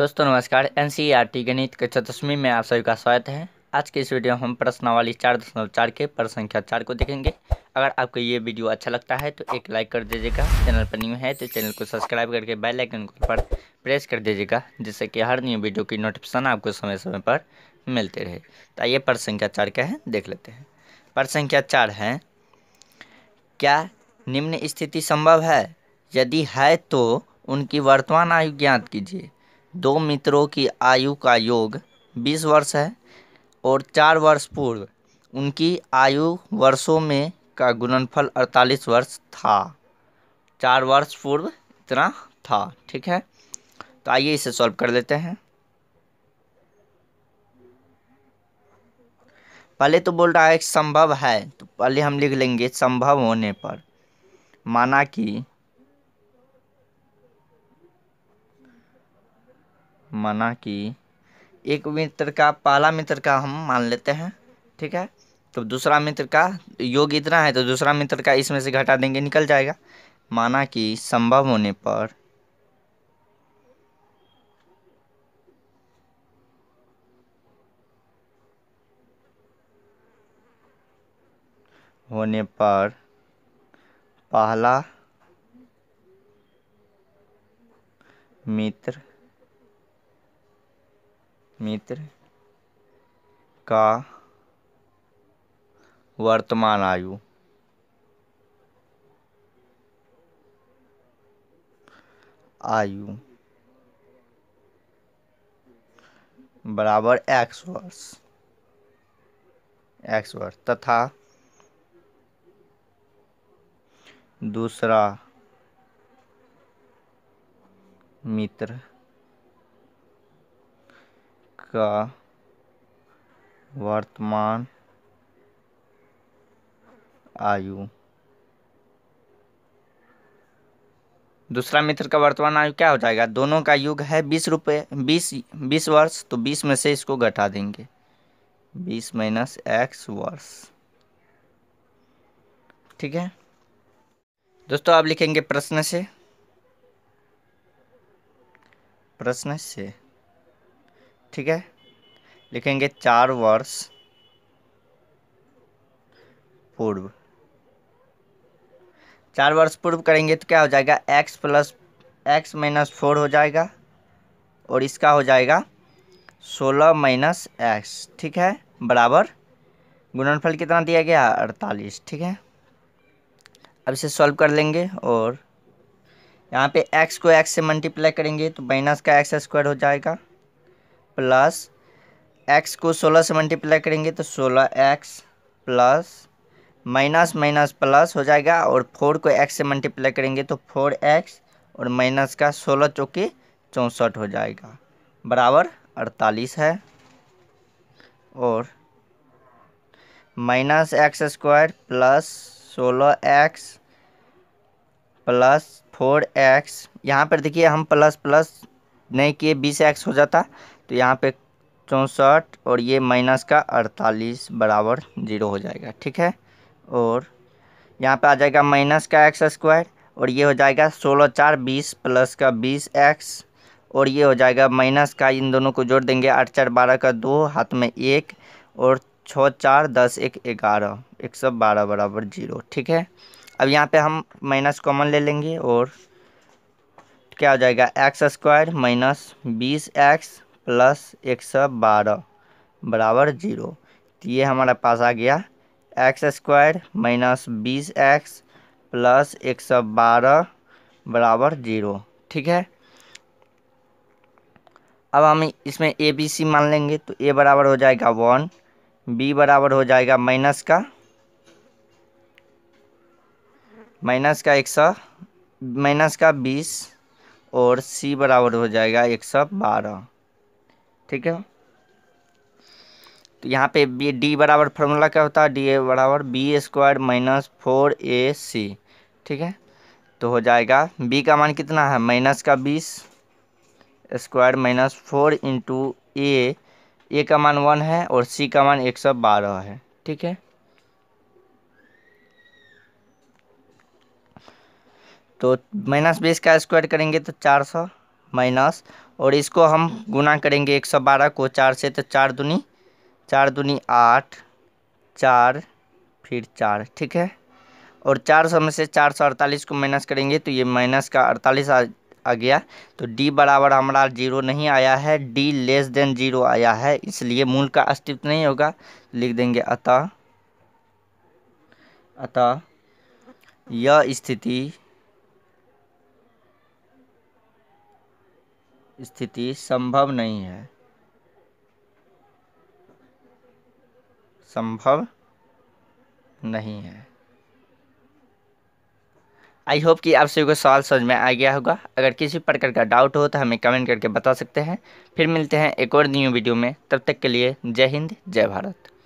दोस्तों नमस्कार N e गणित कक्षा दसवीं में आप सभी का स्वागत है आज के इस वीडियो में हम प्रश्नावली चार दशमलव चार के प्रसंख्या संख्या चार को देखेंगे अगर आपको ये वीडियो अच्छा लगता है तो एक लाइक कर दीजिएगा चैनल पर न्यू है तो चैनल को सब्सक्राइब करके बेल आइकन पर प्रेस कर दीजिएगा जिससे कि हर न्यू वीडियो की नोटिफिकेशन आपको समय समय पर मिलते रहे तो आइए प्रश्न संख्या चार क्या है देख लेते हैं पर संख्या चार है क्या निम्न स्थिति संभव है यदि है तो उनकी वर्तमान आयु ज्ञात कीजिए दो मित्रों की आयु का योग बीस वर्ष है और चार वर्ष पूर्व उनकी आयु वर्षों में का गुणनफल अड़तालीस वर्ष था चार वर्ष पूर्व इतना था ठीक है तो आइए इसे सॉल्व कर लेते हैं पहले तो बोल रहा है संभव है तो पहले हम लिख लेंगे संभव होने पर माना कि माना कि एक मित्र का पहला मित्र का हम मान लेते हैं ठीक है तो दूसरा मित्र का योग इतना है तो दूसरा मित्र का इसमें से घटा देंगे निकल जाएगा माना कि संभव होने पर होने पर पहला मित्र मित्र का वर्तमान आयु आयु बराबर एक्स वर्ष एक्स वर्ष तथा दूसरा मित्र का वर्तमान आयु दूसरा मित्र का वर्तमान आयु क्या हो जाएगा दोनों का युग है बीस रुपये बीस बीस वर्ष तो बीस में से इसको घटा देंगे बीस माइनस एक्स वर्ष ठीक है दोस्तों आप लिखेंगे प्रश्न से प्रश्न से ठीक है लिखेंगे चार वर्ष पूर्व चार वर्ष पूर्व करेंगे तो क्या हो जाएगा X plus X minus four हो जाएगा और इसका हो जाएगा सोलह माइनस एक्स ठीक है बराबर गुणनफल कितना दिया गया अड़तालीस ठीक है अब इसे सॉल्व कर लेंगे और यहाँ पे एक्स को एक्स से मल्टीप्लाई करेंगे तो माइनस का एक्स स्क्वायर हो जाएगा प्लस एक्स को सोलह से मल्टीप्लाई करेंगे तो सोलह X plus minus minus plus हो जाएगा और फोर को एक्स से मल्टीप्लाई करेंगे तो फोर एक्स और माइनस का सोलह चौके चौंसठ हो जाएगा बराबर अड़तालीस है और माइनस एक्स स्क्वायर प्लस सोलह एक्स प्लस फोर एक्स यहाँ पर देखिए हम प्लस प्लस नहीं किए बीस एक्स हो जाता तो यहाँ पे चौंसठ और ये माइनस का अड़तालीस बराबर ज़ीरो हो जाएगा ठीक है और यहाँ पे आ जाएगा माइनस का एक्स स्क्वायर और ये हो जाएगा सोलह चार बीस प्लस का बीस एक्स और ये हो जाएगा माइनस का इन दोनों को जोड़ देंगे आठ चार बारह का दो हाथ में एक और छः चार दस एक ग्यारह एक सौ बारह बराबर जीरो ठीक है अब यहाँ पे हम माइनस कॉमन ले लेंगे और क्या हो जाएगा एक्स स्क्वायर माइनस बीस एक्स प्लस एक सौ बारह बराबर जीरो तो ये हमारे पास आ गया एक्स स्क्वायर माइनस बीस एक्स प्लस एक सौ बारह बराबर जीरो ठीक है अब हम इसमें ए बी सी मान लेंगे तो ए बराबर हो जाएगा वन बी बराबर हो जाएगा माइनस का माइनस का एक सौ माइनस का बीस और सी बराबर हो जाएगा एक सौ बारह ठीक है तो यहाँ पे बी डी बराबर फार्मूला क्या होता है डी ए बराबर B square minus four A C ठीक है तो हो जाएगा बी का मान कितना है माइनस का बीस square minus four into A A का मान वन है और सी का मान एक सौ बारह है ठीक है तो माइनस बीस का स्क्वायर करेंगे तो चार सौ माइनस और इसको हम गुना करेंगे एक सौ बारह को चार से तो चार दुनी चार दुनी आठ चार फिर चार ठीक है और चार सौ में से चार सौ अड़तालीस को माइनस करेंगे तो ये माइनस का अड़तालीस आ, आ गया तो डी बराबर हमारा जीरो नहीं आया है डी लेस देन जीरो आया है इसलिए मूल का अस्तित्व नहीं होगा लिख देंगे अतः अतः यह स्थिति स्थिति संभव नहीं है संभव नहीं है आई होप कि आप सभी को सवाल समझ में आ गया होगा अगर किसी प्रकार का डाउट हो तो हमें कमेंट करके बता सकते हैं फिर मिलते हैं एक और न्यू वीडियो में तब तक के लिए जय हिंद जय भारत